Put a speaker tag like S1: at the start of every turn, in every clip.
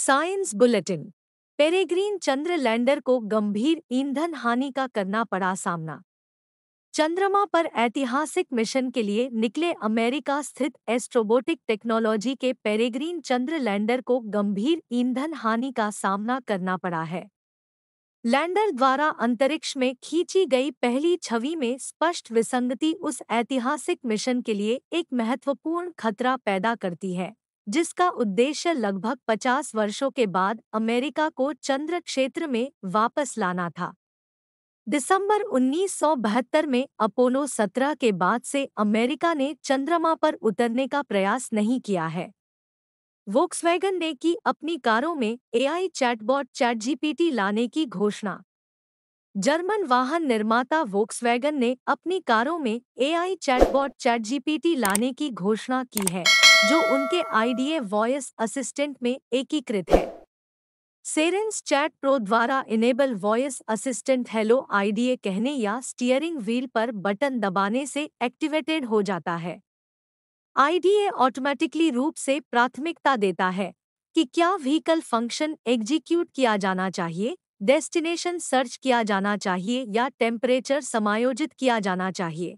S1: science bulletin Peregrine चंद्र lander को गंभीर ईंधन हानि का करना पड़ा सामना चंद्रमा पर ऐतिहासिक मिशन के लिए निकले अमेरिका स्थित एस्ट्रोबोटिक टेक्नोलॉजी के पेरेग्रीन चंद्र लैंडर को गंभीर ईंधन हानि का सामना करना पड़ा है लैंडर द्वारा अंतरिक्ष में खींची गई पहली छवि में स्पष्ट विसंगति उस ऐतिहासिक मिशन के लिए एक महत्वपूर्ण खतरा पैदा करती है जिसका उद्देश्य लगभग 50 वर्षों के बाद अमेरिका को चंद्र क्षेत्र में वापस लाना था दिसंबर 1972 में अपोलो 17 के बाद से अमेरिका ने चंद्रमा पर उतरने का प्रयास नहीं किया है वोक्सवैगन ने की अपनी कारों में एआई चैटबॉट चैटजीपीटी लाने की घोषणा जर्मन वाहन निर्माता वोक्सवैगन ने अपनी कारों में एआई चैटबॉट चैटजीपीटी लाने की घोषणा की है जो उनके आईडीए वॉयस असिस्टेंट में एकीकृत है सेरेंस चैट प्रो द्वारा enable voice assistant hello IDA कहने या स्टीयरिंग व्हील पर बटन दबाने से एक्टिवेटेड हो जाता है आईडीए ऑटोमेटिकली रूप से प्राथमिकता देता है कि क्या व्हीकल फंक्शन एग्जीक्यूट किया जाना चाहिए डेस्टिनेशन सर्च किया जाना चाहिए या टेम्परेचर समायोजित किया जाना चाहिए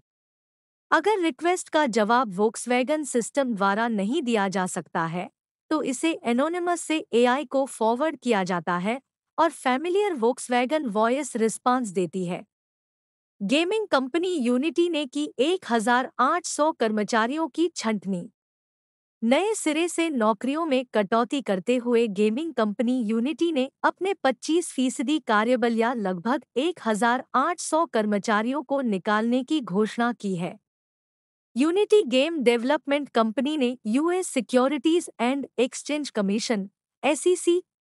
S1: अगर रिक्वेस्ट का जवाब वोक्सवैगन सिस्टम द्वारा नहीं दिया जा सकता है तो इसे एनोनिमस से एआई को फॉरवर्ड किया जाता है और फैमिलियर वोक्सवैगन वॉयस रिस्पांस देती है गेमिंग कंपनी यूनिटी ने की 1,800 कर्मचारियों की छंटनी नए सिरे से नौकरियों में कटौती करते हुए गेमिंग कंपनी यूनिटी ने अपने 25 फीसदी कार्यबल या लगभग 1,800 कर्मचारियों को निकालने की घोषणा की है यूनिटी गेम डेवलपमेंट कंपनी ने US securities and exchange commission S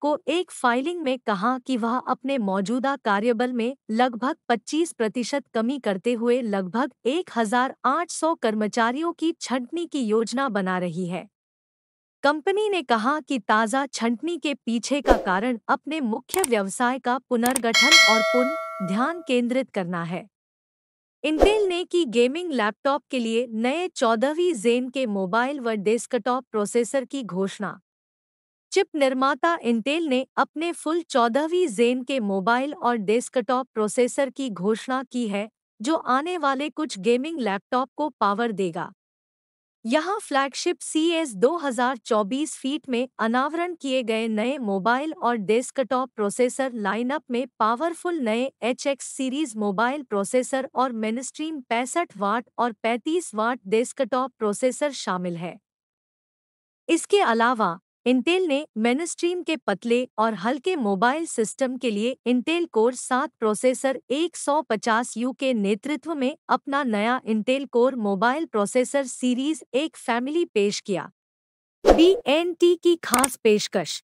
S1: को एक फाइलिंग में कहा कि वह अपने मौजूदा कार्यबल में लगभग 25 प्रतिशत कमी करते हुए लगभग 1,800 कर्मचारियों की छंटनी की योजना बना रही है कंपनी ने कहा कि ताज़ा छंटनी के पीछे का कारण अपने मुख्य व्यवसाय का पुनर्गठन और पुनः ध्यान केंद्रित करना है इंटेल ने की गेमिंग लैपटॉप के लिए नए चौदहवीं जेन के मोबाइल व डेस्कटॉप प्रोसेसर की घोषणा चिप निर्माता इंटेल ने अपने फुल चौदहवीं जेन के मोबाइल और डेस्कटॉप प्रोसेसर की घोषणा की है जो आने वाले कुछ गेमिंग लैपटॉप को पावर देगा यहां फ्लैगशिप सी एस दो फीट में अनावरण किए गए नए मोबाइल और डेस्कटॉप प्रोसेसर लाइनअप में पावरफुल नए एच सीरीज मोबाइल प्रोसेसर और मेनस्ट्रीम पैंसठ वाट और 35 वाट डेस्कटॉप प्रोसेसर शामिल है इसके अलावा इंटेल ने मेनस्ट्रीम के पतले और हल्के मोबाइल सिस्टम के लिए इंटेल कोर सात प्रोसेसर 150U के नेतृत्व में अपना नया Intel core mobile processor series एक फैमिली पेश किया बी की खास पेशकश